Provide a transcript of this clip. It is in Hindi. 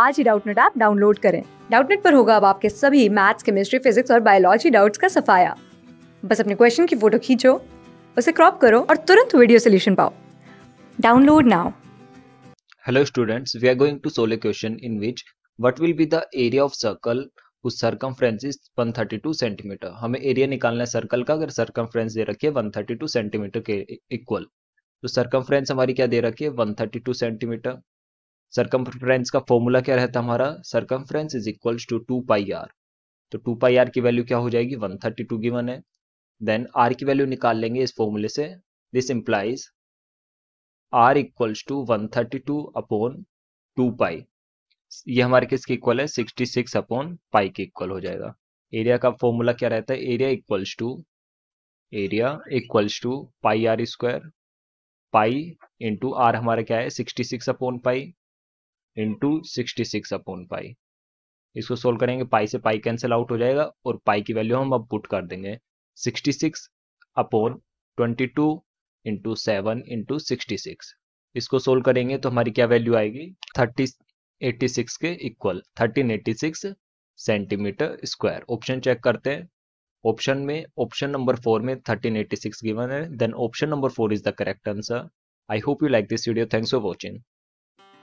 आज ही डाउटनेट ऐप डाउनलोड करें डाउटनेट पर होगा अब आपके सभी मैथ्स केमिस्ट्री फिजिक्स और बायोलॉजी डाउट्स का सफाया बस अपने क्वेश्चन की फोटो खींचो उसे क्रॉप करो और तुरंत वीडियो सोल्यूशन पाओ download now Hello students, we are going to solve a question in which what will be the area of circle whose circumference is 132 centimetre हमें एरिया निकालना है सर्कल का अगर सर्कम्फ्रेंस दे रखी है 132 सेंटीमीटर के इक्वल तो सर्कम्फ्रेंस हमारी क्या दे रखी है 132 सेंटीमीटर सरकमफ्रेंस का फॉर्मूला क्या रहता है हमारा circumference is equal to two pi r तो टू पाई आर की वैल्यू क्या हो जाएगी वन थर्टी टू गिवन है देन आर की वैल्यू निकाल लेंगे इस फॉर्मूले से this implies r equals to one thirty two upon two pi ये हमारे किसके इक्वल है सिक्सटी सिक्स अपॉन पाई के इक्वल हो जाएगा एरिया का फॉर्मूला क्या रहता है area equals to area equals to pi r square pi into r हमारा क्या है sixty six upon pi into sixty six upon pi इसको सोल्व करेंगे पाई से पाई कैंसिल आउट हो जाएगा और पाई की वैल्यू हम अब पुट कर देंगे sixty six upon twenty two into seven into sixty six इसको सोल्व करेंगे तो हमारी क्या वैल्यू आएगी थर्टी एट्टी सिक्स के equal thirteen eighty six centimetre square option check करते हैं ऑप्शन में ऑप्शन नंबर फोर में थर्टीन एट्टी सिक्स गिवन है then option number four is the correct answer I hope you like this video thanks for watching